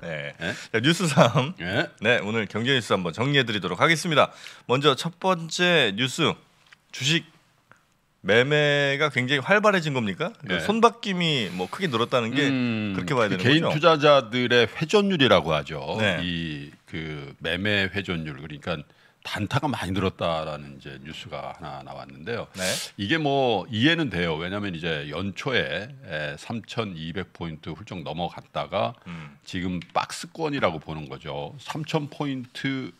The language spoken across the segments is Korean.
네. 네? 자, 뉴스 3. 예. 네? 네, 오늘 경제 뉴스 한번 정리해 드리도록 하겠습니다. 먼저 첫 번째 뉴스 주식 매매가 굉장히 활발해진 겁니까? 네. 손바뀜이 뭐 크게 늘었다는 게 음, 그렇게 봐야 되는 개인 거죠. 개인 투자자들의 회전율이라고 하죠. 네. 이그 매매 회전율 그러니까 단타가 많이 늘었다라는 이제 뉴스가 하나 나왔는데요. 네. 이게 뭐 이해는 돼요. 왜냐하면 이제 연초에 3,200 포인트 훌쩍 넘어갔다가 음. 지금 박스권이라고 보는 거죠. 3,000 포인트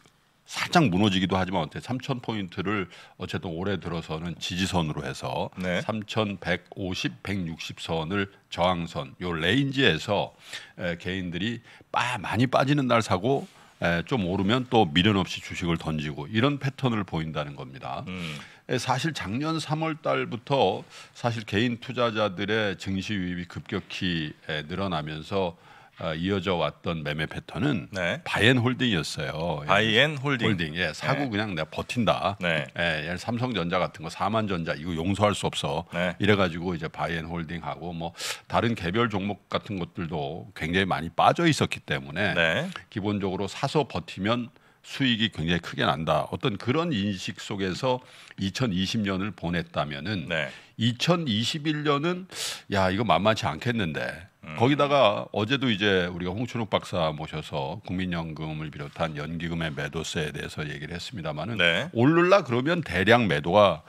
살짝 무너지기도 하지만 어때 3,000 포인트를 어쨌든 올해 들어서는 지지선으로 해서 네. 3,150, 160 선을 저항선 요 레인지에서 에, 개인들이 빠 많이 빠지는 날 사고 좀 오르면 또 미련 없이 주식을 던지고 이런 패턴을 보인다는 겁니다. 음. 사실 작년 3월 달부터 사실 개인 투자자들의 증시 위입이 급격히 늘어나면서 어, 이어져 왔던 매매 패턴은 네. 바이앤홀딩이었어요. 바이앤홀딩. 홀딩. 예, 사고 네. 그냥 내가 버틴다. 네. 예, 삼성전자 같은 거 사만전자 이거 용서할 수 없어. 네. 이래가지고 이제 바이앤홀딩하고 뭐 다른 개별 종목 같은 것들도 굉장히 많이 빠져 있었기 때문에 네. 기본적으로 사서 버티면 수익이 굉장히 크게 난다. 어떤 그런 인식 속에서 2020년을 보냈다면은 2021년은 야 이거 만만치 않겠는데 음. 거기다가 어제도 이제 우리가 홍춘욱 박사 모셔서 국민연금을 비롯한 연기금의 매도세에 대해서 얘기를 했습니다마는 네. 오를라 그러면 대량 매도가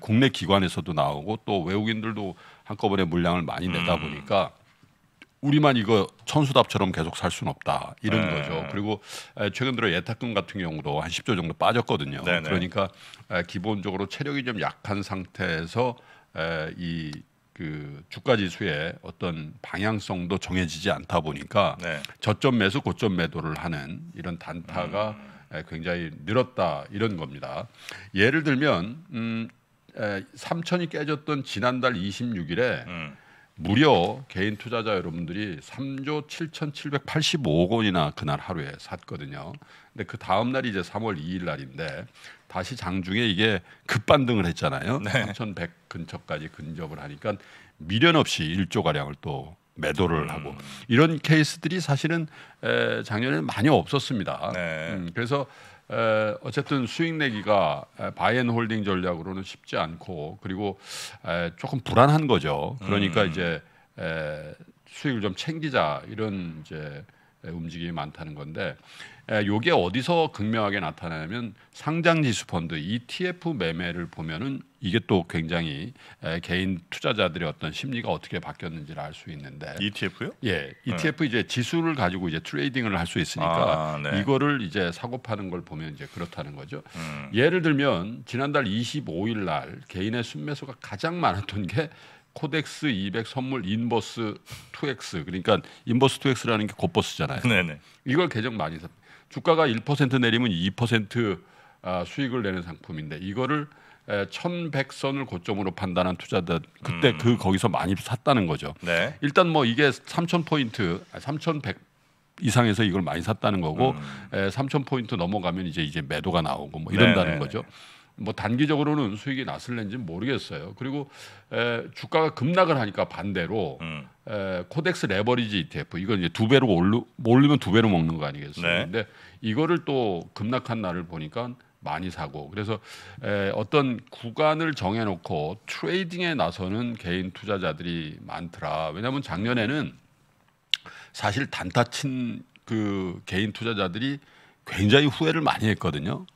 국내 기관에서도 나오고 또 외국인들도 한꺼번에 물량을 많이 음. 내다 보니까 우리만 이거 천수답처럼 계속 살 수는 없다 이런 네. 거죠. 그리고 최근 들어 예탁금 같은 경우도 한 10조 정도 빠졌거든요. 네네. 네. 그러니까 기본적으로 체력이 좀 약한 상태에서 이그 주가지수의 어떤 방향성도 정해지지 않다 보니까 네. 저점 매수 고점 매도를 하는 이런 단타가 음. 굉장히 늘었다 이런 겁니다. 예를 들면 음, 에, 3천이 깨졌던 지난달 26일에 음. 무려 개인 투자자 여러분들이 3조 7,785억 원이나 그날 하루에 샀거든요. 근데 그 다음 날이 이제 3월 2일 날인데 다시 장중에 이게 급반등을 했잖아요. 네. 3,100 근처까지 근접을 하니까 미련 없이 1조 가량을 또 매도를 음. 하고 이런 케이스들이 사실은 에, 작년에는 많이 없었습니다. 네. 음, 그래서 어쨌든 수익 내기가 바이앤홀딩 전략으로는 쉽지 않고 그리고 조금 불안한 거죠. 그러니까 음. 이제 수익을 좀 챙기자 이런 이제 움직임이 많다는 건데 예, 요게 어디서 극명하게 나타나냐면 상장 지수 펀드 ETF 매매를 보면은 이게 또 굉장히 예, 개인 투자자들의 어떤 심리가 어떻게 바뀌었는지를 알 수 있는데 ETF요? 예, ETF 네. 이제 지수를 가지고 이제 트레이딩을 할 수 있으니까 아, 네. 이거를 이제 사고 파는 걸 보면 이제 그렇다는 거죠. 음. 예를 들면 지난달 25일 날 개인의 순매수가 가장 많았던 게 코덱스 200 선물 인버스 2X 그러니까 인버스 2X라는 게 곧버스잖아요. 네네. 이걸 계정 많이 샀. 주가가 1% 내리면 2% 수익을 내는 상품인데 이거를 1100선을 고점으로 판단한 투자자 그때 음. 그 거기서 많이 샀다는 거죠. 네. 일단 뭐 이게 3000포인트 3100 이상에서 이걸 많이 샀다는 거고 음. 3000포인트 넘어가면 이제 이제 매도가 나오고 뭐 네, 이런다는 네네. 네. 거죠. 뭐 단기적으로는 수익이 났을는지 모르겠어요. 그리고 에, 주가가 급락을 하니까 반대로 음. 에, 코덱스 레버리지 ETF 이건 이제 두 배로 올르, 올리면 두 배로 먹는 거 아니겠어요? 네. 근데 이거를 또 급락한 날을 보니까 많이 사고 그래서 에, 어떤 구간을 정해놓고 트레이딩에 나서는 개인 투자자들이 많더라. 왜냐하면 작년에는 사실 단타 친그 개인 투자자들이 굉장히 후회를 많이 했거든요.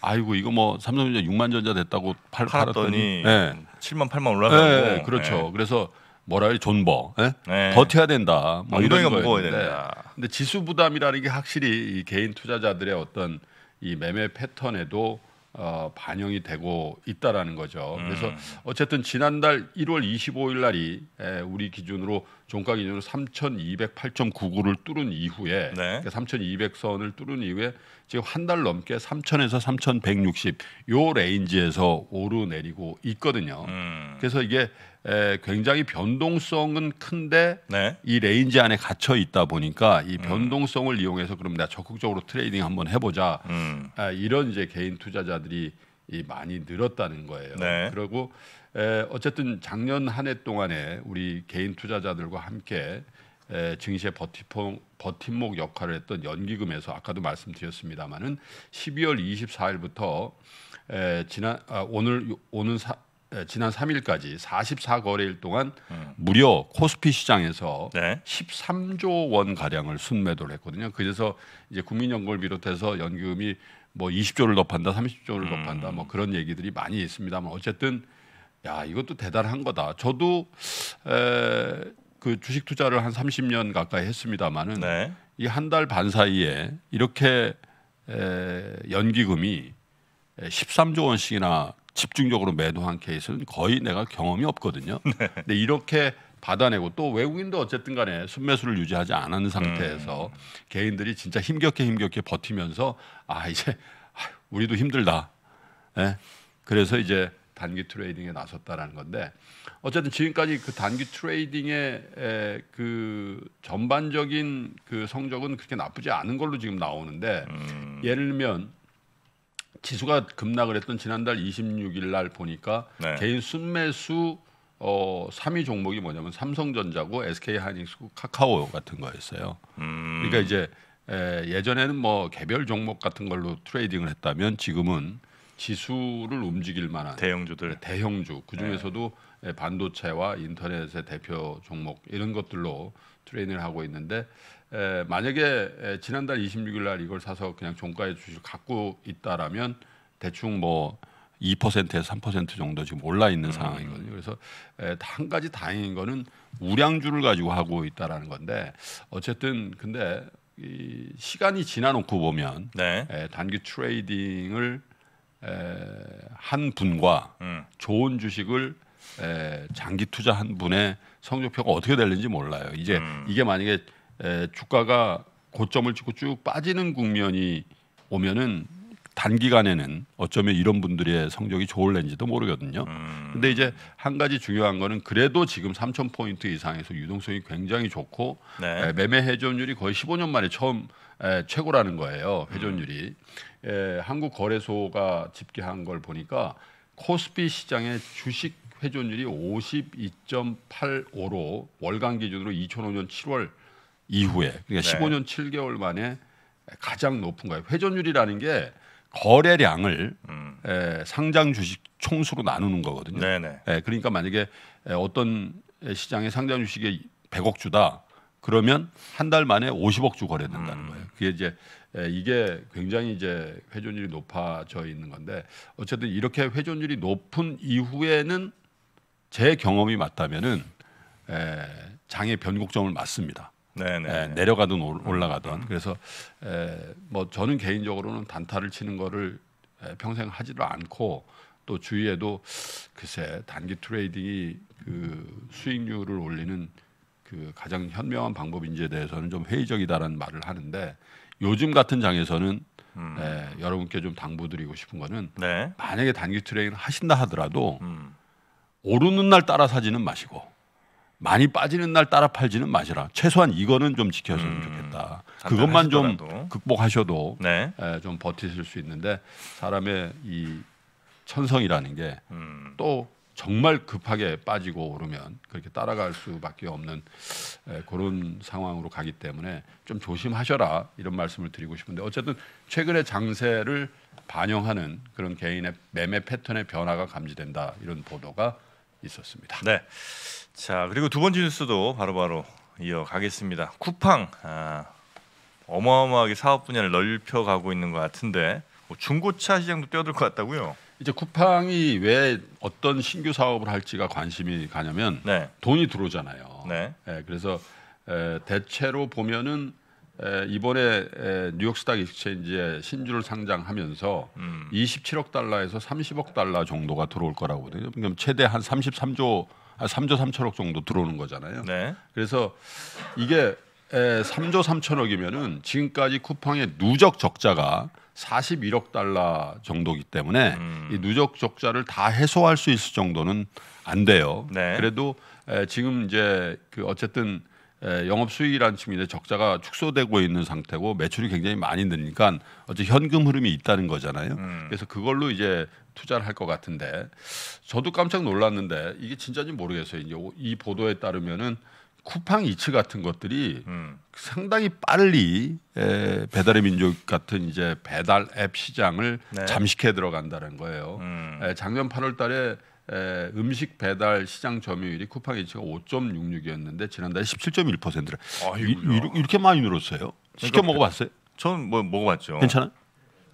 아이고 이거 뭐 삼성전자 6만 전자 됐다고 팔, 팔았더니, 팔았더니 네. 7만 8만 올라가고 네, 그렇죠. 네. 그래서 뭐라 해 존버 네? 네? 버텨야 된다. 뭐 이런 거 먹어야 된다. 근데 지수 부담이라는 게 확실히 이 개인 투자자들의 어떤 이 매매 패턴에도 어, 반영이 되고 있다라는 거죠. 음. 그래서 어쨌든 지난달 1월 25일 날이 에, 우리 기준으로 종가 기준으로 3,208.99를 뚫은 이후에 네. 그러니까 3,200선을 뚫은 이후에 지금 한 달 넘게 3,000에서 3,160 요 레인지에서 오르내리고 있거든요. 음. 그래서 이게 에, 굉장히 변동성은 큰데 네. 이 레인지 안에 갇혀 있다 보니까 이 음. 변동성을 음. 이용해서 그럼 내가 적극적으로 트레이딩 한번 해보자 음. 아, 이런 이제 개인 투자자들이 이 많이 늘었다는 거예요. 네. 그리고 에, 어쨌든 작년 한 해 동안에 우리 개인 투자자들과 함께 에, 증시의 버티포, 버팀목 역할을 했던 연기금에서 아까도 말씀드렸습니다만은 12월 24일부터 에, 지난 아, 오늘 오는 사, 지난 3일까지 44거래일 동안 음. 무려 코스피 시장에서 네. 13조 원 가량을 순매도를 했거든요. 그래서 이제 국민연금을 비롯해서 연금이 뭐 20조를 높한다, 30조를 음. 높한다, 뭐 그런 얘기들이 많이 있습니다만 어쨌든 야 이것도 대단한 거다. 저도 에, 그 주식 투자를 한 30년 가까이 했습니다만은 네. 이한 달 반 사이에 이렇게 에, 연기금이 13조 원씩이나 집중적으로 매도한 케이스는 거의 내가 경험이 없거든요. 네. 근데 이렇게 받아내고 또 외국인도 어쨌든 간에 순매수를 유지하지 않은 상태에서 음. 개인들이 진짜 힘겹게 힘겹게 버티면서 아 이제 아, 우리도 힘들다. 예? 그래서 이제 단기 트레이딩에 나섰다라는 건데 어쨌든 지금까지 그 단기 트레이딩의 그 전반적인 그 성적은 그렇게 나쁘지 않은 걸로 지금 나오는데 음. 예를 들면 지수가 급락을 했던 지난달 26일 날 보니까 네. 개인 순매수 어 3위 종목이 뭐냐면 삼성전자고 SK 하이닉스, 카카오 같은 거였어요. 음. 그러니까 이제 에, 예전에는 뭐 개별 종목 같은 걸로 트레이딩을 했다면 지금은 지수를 움직일 만한 대형주들, 네, 대형주 그 네. 중에서도 네. 반도체와 인터넷의 대표 종목 이런 것들로 트레이닝을 하고 있는데 에, 만약에 에, 지난달 26일 날 이걸 사서 그냥 종가에 주식 갖고 있다라면 대충 뭐 2%에서 3% 정도 지금 올라 있는 음. 상황이거든요. 그래서 에, 한 가지 다행인 거는 우량주를 가지고 하고 있다라는 건데 어쨌든 근데 이 시간이 지나놓고 보면 네. 에, 단기 트레이딩을 에, 한 분과 음. 좋은 주식을 에, 장기 투자한 분의 성적표가 어떻게 될는지 몰라요. 이제 음. 이게 만약에 주가가 고점을 찍고 쭉 빠지는 국면이 오면은 단기간에는 어쩌면 이런 분들의 성적이 좋을는지도 모르거든요. 음. 근데 이제 한 가지 중요한 거는 그래도 지금 3천 포인트 이상에서 유동성이 굉장히 좋고 네. 매매 회전율이 거의 15년 만에 처음 에, 최고라는 거예요. 음. 회전율이 음. 에, 한국 거래소가 집계한 걸 보니까 코스피 시장의 주식 회전율이 52.85로 월간 기준으로 2005년 7월 이후에 그러니까 네. 15년 7개월 만에 가장 높은 거예요. 회전율이라는 게 거래량을 음. 에, 상장 주식 총수로 나누는 거거든요. 네네. 에, 예, 그러니까 만약에 에, 어떤 시장의 상장 주식이 100억 주다 그러면 한 달 만에 50억 주 거래된다는 음. 거예요. 그게 이제 에, 이게 굉장히 이제 회전율이 높아져 있는 건데 어쨌든 이렇게 회전율이 높은 이후에는 제 경험이 맞다면은 에, 장의 변곡점을 맞습니다. 에, 예, 내려가든 올라가든 그래서 에, 뭐 저는 개인적으로는 단타를 치는 거를 에, 평생 하지도 않고 또 주위에도 글쎄 단기 트레이딩이 그 수익률을 올리는 그 가장 현명한 방법인지에 대해서는 좀 회의적이다라는 말을 하는데 요즘 같은 장에서는 음. 에, 여러분께 좀 당부드리고 싶은 거는 네. 만약에 단기 트레이딩 하신다 하더라도 음. 오르는 날 따라 사지는 마시고 많이 빠지는 날 따라 팔지는 마시라. 최소한 이거는 좀 지켜주면 음, 좋겠다. 그것만 하시더라도. 좀 극복하셔도 네. 에, 예, 좀 버티실 수 있는데 사람의 이 천성이라는 게또 음. 정말 급하게 빠지고 오르면 그렇게 따라갈 수밖에 없는 에, 예, 그런 상황으로 가기 때문에 좀 조심하셔라 이런 말씀을 드리고 싶은데 어쨌든 최근의 장세를 반영하는 그런 개인의 매매 패턴의 변화가 감지된다 이런 보도가 있었습니다. 네. 자 그리고 두 번째 뉴스도 바로바로 바로 이어가겠습니다. 쿠팡 아, 어마어마하게 사업 분야를 넓혀 가고 있는 것 같은데 뭐 중고차 시장도 뛰어들 것 같다고요? 이제 쿠팡이 왜 어떤 신규 사업을 할지가 관심이 가냐면 네. 돈이 들어오잖아요. 네. 네 그래서 에, 대체로 보면은 에, 이번에 에, 뉴욕 스탁 익스체인지에 신주를 상장하면서 음. 27억 달러에서 30억 달러 정도가 들어올 거라고 보거든요. 그럼 최대 한 33조 한 3조 3천억 정도 들어오는 거잖아요. 네. 그래서 이게 에, 3조 3천억이면은 지금까지 쿠팡의 누적 적자가 41억 달러 정도기 이 때문에 음. 이 누적 적자를 다 해소할 수 있을 정도는 안 돼요. 네. 그래도 에, 지금 이제 그 어쨌든 에, 영업 수익이라는 측면에 적자가 축소되고 있는 상태고 매출이 굉장히 많이 느니까 어째 현금 흐름이 있다는 거잖아요. 음. 그래서 그걸로 이제 투자를 할 것 같은데 저도 깜짝 놀랐는데 이게 진짜인지 모르겠어요. 이제 이 보도에 따르면은 쿠팡 이츠 같은 것들이 음. 상당히 빨리 에, 배달의 민족 같은 이제 배달 앱 시장을 네. 잠식해 들어간다는 거예요. 음. 에, 작년 8월달에 에, 음식 배달 시장 점유율이 쿠팡 이츠가 5.66이었는데 지난달 에 17.1%를 아, 이, 이, 이렇게 많이 늘었어요. 그러니까, 시켜 먹어봤어요? 전 뭐 먹어봤죠. 괜찮아?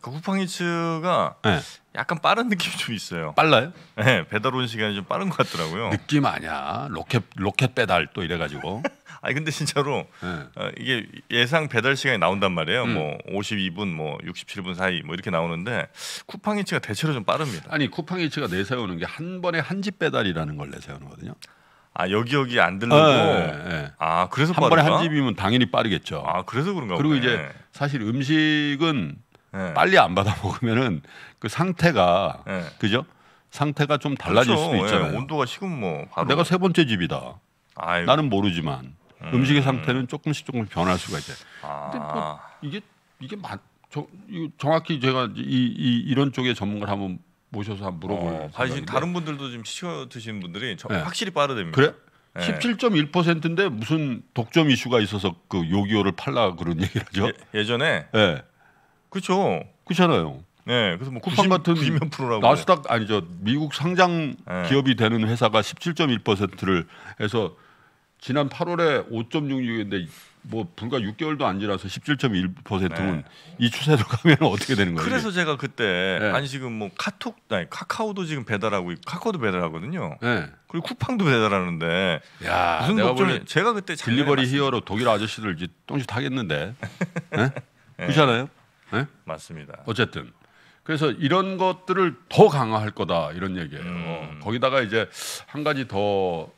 그 쿠팡이츠가 네. 약간 빠른 느낌이 좀 있어요. 빨라요? 네, 배달 온 시간이 좀 빠른 것 같더라고요. 느낌 아니야. 로켓 로켓 배달 또 이래가지고. 아니 근데 진짜로 네. 어, 이게 예상 배달 시간이 나온단 말이에요. 음. 뭐 52분, 뭐 67분 사이 뭐 이렇게 나오는데 쿠팡이츠가 대체로 좀 빠릅니다. 아니 쿠팡이츠가 내세우는 게 한 번에 한 집 배달이라는 걸 내세우는거든요. 거아 여기 여기 안 들르고 네, 네. 네. 아 그래서 한 빠를까? 번에 한 집이면 당연히 빠르겠죠. 아 그래서 그런가 보네. 그리고 이제 사실 음식은 예. 빨리 안 받아 먹으면은 그 상태가 네. 그죠? 상태가 좀 달라질 그렇죠. 수도 있잖아요. 예. 온도가 지금 뭐 바로. 내가 세 번째 집이다. 아이고. 나는 모르지만 음. 식의 상태는 조금씩 조금씩 변할 수가 있어요. 아. 근데 뭐 이게 이게 맞 저, 정확히 제가 이, 이 이런 쪽에 전문가를 한번 모셔서 한번 물어보고 어, 아니 다른 분들도 지금 시켜 드신 분들이 저, 네. 확실히 빠르답니다. 그래? 네. 예. 17.1%인데 무슨 독점 이슈가 있어서 그 요기요를 팔라 그런 얘기를 하죠. 예, 전에 네. 그렇죠. 그렇잖아요. 네, 그래서 뭐 쿠팡 같은 9 0 프로라고 나스닥 아니 저 미국 상장 네. 기업이 되는 회사가 17.1%를 해서 지난 8월에 5.66인데 뭐 불과 6개월도 안 지나서 17.1%는 네. 이 추세로 가면 어떻게 되는 거예요? 그래서 제가 그때 네. 아니 지금 뭐 카톡 아니 카카오도 지금 배달하고 카카오도 배달하거든요. 네. 그리고 쿠팡도 배달하는데 야, 무슨 걱정이 제가 그때 딜리버리 히어로 독일 아저씨들 이제 똥짓 하겠는데 네? 그렇잖아요. 네? 맞습니다. 어쨌든 그래서 이런 것들을 더 강화할 거다 이런 얘기예요. 음. 거기다가 이제 한 가지 더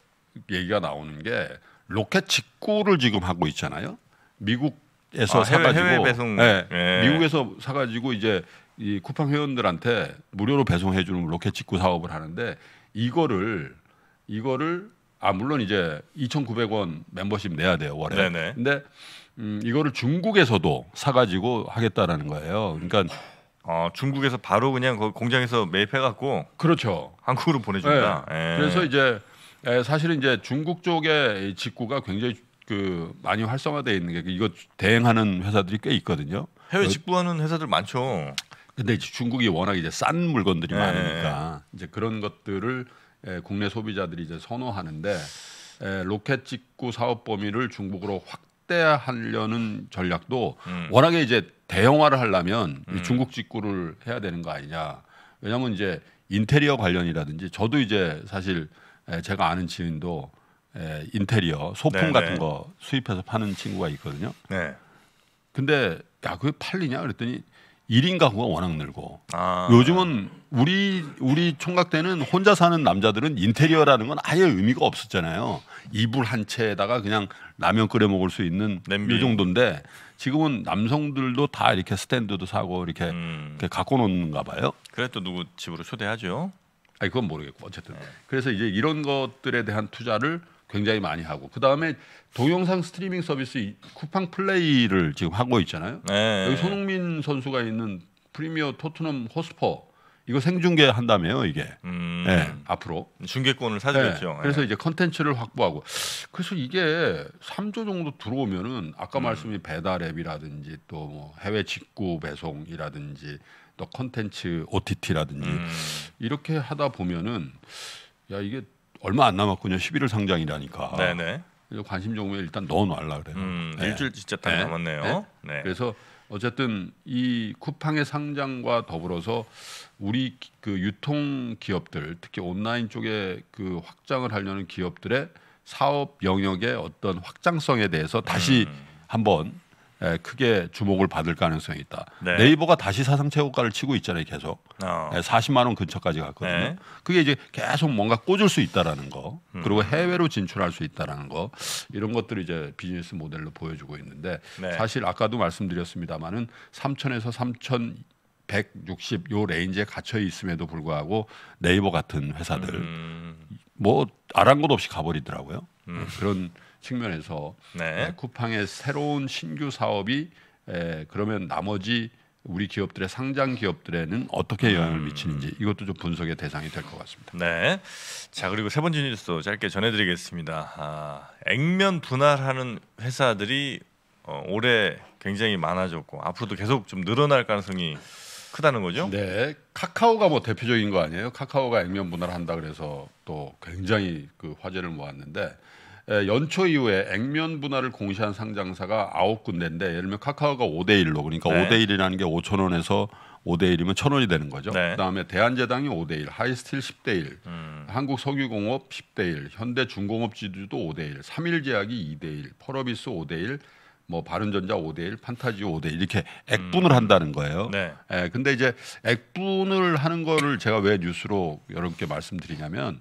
얘기가 나오는 게 로켓 직구를 지금 하고 있잖아요. 미국에서 아, 사가지고 해외, 배송. 네, 예. 미국에서 사가지고 이제 이 쿠팡 회원들한테 무료로 배송해주는 로켓 직구 사업을 하는데 이거를 이거를 아 물론 이제 2,900원 멤버십 내야 돼요 월에. 네네. 근데 음, 이거를 중국에서도 사가지고 하겠다라는 거예요. 그러니까 어, 중국에서 바로 그냥 그 공장에서 매입해갖고 그렇죠. 한국으로 보내준다. 네. 예. 그래서 이제 예, 사실은 이제 중국 쪽에 직구가 굉장히 그 많이 활성화되어 있는 게 이거 대행하는 회사들이 꽤 있거든요. 해외 직구하는 회사들 많죠. 근데 중국이 워낙 이제 싼 물건들이 네. 많으니까 이제 그런 것들을 예, 국내 소비자들이 이제 선호하는데 로켓 직구 사업 범위를 중국으로 확 확대하려는 전략도 음. 워낙에 이제 대형화를 하려면 음. 중국 직구를 해야 되는 거 아니냐. 왜냐하면 이제 인테리어 관련이라든지 저도 이제 사실 제가 아는 지인도 인테리어 소품 네네. 같은 네. 거 수입해서 파는 친구가 있거든요. 네. 근데 야 그게 팔리냐 그랬더니 1인 가구가 워낙 늘고 아. 요즘은 우리 우리 총각 때는 혼자 사는 남자들은 인테리어라는 건 아예 의미가 없었잖아요. 이불 한 채에다가 그냥 라면 끓여 먹을 수 있는 냄비. 이 정도인데 지금은 남성들도 다 이렇게 스탠드도 사고 이렇게, 음. 이렇게 갖고 놓는가 봐요. 그래도 누구 집으로 초대하죠? 아니 그건 모르겠고 어쨌든 네. 그래서 이제 이런 것들에 대한 투자를 굉장히 많이 하고 그 다음에 동영상 스트리밍 서비스 쿠팡 플레이를 지금 하고 있잖아요. 네. 여기 손흥민 선수가 있는 프리미어 토트넘 호스퍼 이거 생중계 한다며요 이게 음, 네, 앞으로 중계권을 사주겠죠. 네, 그래서 네. 이제 컨텐츠를 확보하고 그래서 이게 3조 정도 들어오면은 아까 음. 말씀이 배달 앱이라든지 또뭐 해외 직구 배송이라든지 또 컨텐츠 OTT라든지 음. 이렇게 하다 보면은 야 이게 얼마 안 남았군요. 11월 상장이라니까. 네네. 그래서 관심 종목에 일단 넣어놔라 그래요. 음, 네. 일주일 진짜 딱 네. 남았네요. 네. 네. 그래서 어쨌든 이 쿠팡의 상장과 더불어서 우리 그 유통 기업들 특히 온라인 쪽에 그 확장을 하려는 기업들의 사업 영역의 어떤 확장성에 대해서 다시 음. 한번 예, 크게 주목을 받을 가능성이 있다. 네. 이버가 다시 사상 최고가를 치고 있잖아요, 계속. 어. 40만 예, 원 근처까지 갔거든요. 네. 그게 이제 계속 뭔가 꽂을 수 있다라는 거, 음. 그리고 해외로 진출할 수 있다라는 거 이런 것들을 이제 비즈니스 모델로 보여주고 있는데 네. 사실 아까도 말씀드렸습니다마는 3천에서 3천 160 요 레인지에 갇혀 있음에도 불구하고 네이버 같은 회사들 음. 뭐 아랑곳 없이 가버리더라고요. 음. 그런 측면에서 네. 예, 쿠팡의 새로운 신규 사업이 에, 예, 그러면 나머지 우리 기업들의 상장 기업들에는 어떻게 영향을 음. 미치는지 이것도 좀 분석의 대상이 될 것 같습니다. 네. 자 그리고 세 번째 뉴스 짧게 전해드리겠습니다. 아, 액면 분할하는 회사들이 어, 올해 굉장히 많아졌고 앞으로도 계속 좀 늘어날 가능성이 크다는 거죠? 네. 카카오가 뭐 대표적인 거 아니에요? 카카오가 액면 분할한다 그래서 또 굉장히 그 화제를 모았는데 예, 연초 이후에 액면 분할을 공시한 상장사가 아홉 군데인데 예를 들면 카카오가 5대 1로 그러니까 네. 5대 1이라는 게 5천 원에서 5대 1이면 천 원이 되는 거죠. 네. 그다음에 대한제당이 5대 1, 하이스틸 10대 1, 음. 한국석유공업 10대 1, 현대중공업지주도 5대 1, 삼일제약이 2대 1, 펄어비스 5대 1, 뭐 바른전자 5대 1, 판타지오 5대 1 이렇게 액분을 음. 한다는 거예요. 네. 예, 근데 이제 액분을 하는 거를 제가 왜 뉴스로 여러분께 말씀드리냐면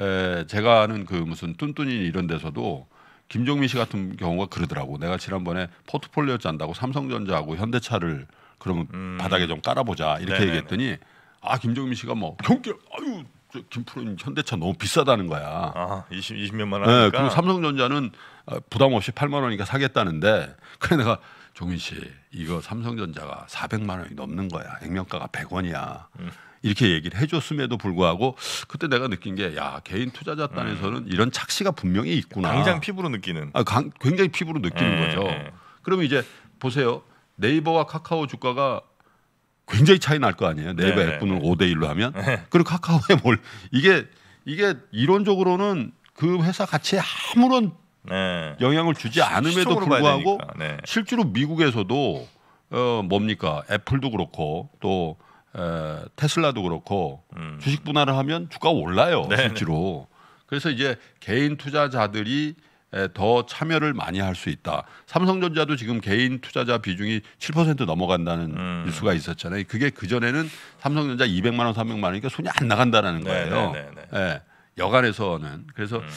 에, 제가 아는 그 무슨 뚠뚠이 이런 데서도 김종민 씨 같은 경우가 그러더라고. 내가 지난번에 포트폴리오 짠다고 삼성전자하고 현대차를 그러면 음. 바닥에 좀 깔아보자 이렇게 네네네. 얘기했더니 아 김종민 씨가 뭐 경기 아유 김프로는 현대차 너무 비싸다는 거야. 아, 20 20몇만 원. 네, 그리고 삼성전자는 아, 부담 없이 8만 원이니까 사겠다는데 그래 내가 종민 씨 이거 삼성전자가 400만 원이 넘는 거야. 액면가가 100원이야. 음. 이렇게 얘기를 해줬음에도 불구하고 그때 내가 느낀 게 야 개인 투자자단에서는 음. 이런 착시가 분명히 있구나. 당장 피부로 느끼는. 아, 강, 굉장히 피부로 느끼는 에, 예, 거죠. 에. 예. 그럼 이제 보세요 네이버와 카카오 주가가 굉장히 차이 날 거 아니에요. 네이버 네, F는 네. 5대 1로 하면. 네. 그리고 카카오에 뭘 이게 이게 이론적으로는 그 회사 가치에 아무런 네. 영향을 주지 않음에도 불구하고 네. 실제로 미국에서도 어 뭡니까 애플도 그렇고 또 에, 어, 테슬라도 그렇고 음. 주식 분할을 하면 주가가 올라요 네네. 네. 실제로. 그래서 이제 개인 투자자들이 에, 더 참여를 많이 할 수 있다. 삼성전자도 지금 개인 투자자 비중이 7% 넘어간다는 음. 뉴스가 있었잖아요. 그게 그 전에는 삼성전자 200만 원, 300만 원이니까 손이 안 나간다라는 네, 거예요. 네, 네 예. 여간에서는 그래서 음.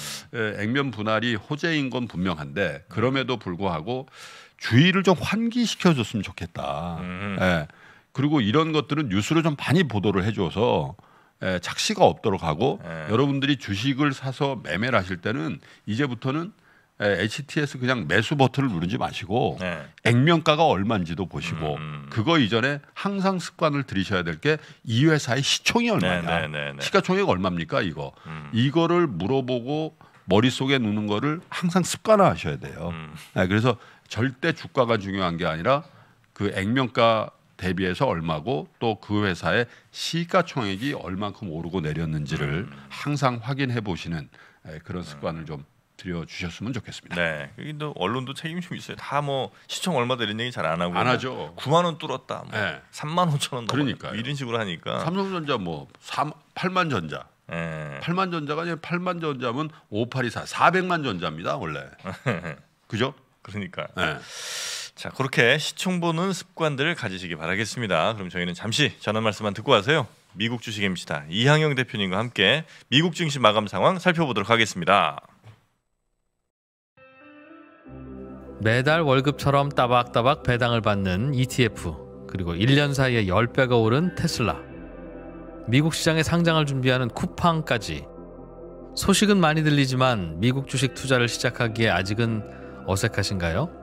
에, 액면 분할이 호재인 건 분명한데 그럼에도 불구하고 주의를 좀 환기시켜줬으면 좋겠다. 음. 예. 그리고 이런 것들은 뉴스를 좀 많이 보도를 해줘서 에, 예, 착시가 없도록 하고 에. 예. 여러분들이 주식을 사서 매매를 하실 때는 이제부터는 에, 예, HTS 그냥 매수 버튼을 누르지 마시고 네. 액면가가 얼마인지도 보시고 음. 음. 그거 이전에 항상 습관을 들이셔야 될 게 이 회사의 시총이 얼마냐 네, 네, 네, 네. 시가총액 얼마입니까 이거 음. 이거를 물어보고 머릿속에 누는 거를 항상 습관화하셔야 돼요 음. 그래서 절대 주가가 중요한 게 아니라 그 액면가 대비해서 얼마고 또 그 회사의 시가총액이 얼만큼 오르고 내렸는지를 음. 항상 확인해 보시는 그런 습관을 좀 들려주셨으면 좋겠습니다. 네, 여기도 언론도 책임 좀 있어요. 다 뭐 시청 얼마 되는 얘기 잘 안 하고 안 하죠. 9만 원 뚫었다, 뭐 네. 3만 5천 원 그러니까 이런 식으로 하니까 삼성전자 뭐 3, 8만 전자, 네. 8만 전자가 아니라 8만 전자면 5824 400만 전자입니다 원래. 그죠? 그러니까. 네. 자 그렇게 시총 보는 습관들을 가지시기 바라겠습니다. 그럼 저희는 잠시 전한 말씀만 듣고 와세요 미국 주식 입니다 이항영 대표님과 함께 미국 증시 마감 상황 살펴보도록 하겠습니다. 매달 월급처럼 따박따박 배당을 받는 ETF 그리고 1년 사이에 10배가 오른 테슬라 미국 시장에 상장을 준비하는 쿠팡까지 소식은 많이 들리지만 미국 주식 투자를 시작하기에 아직은 어색하신가요?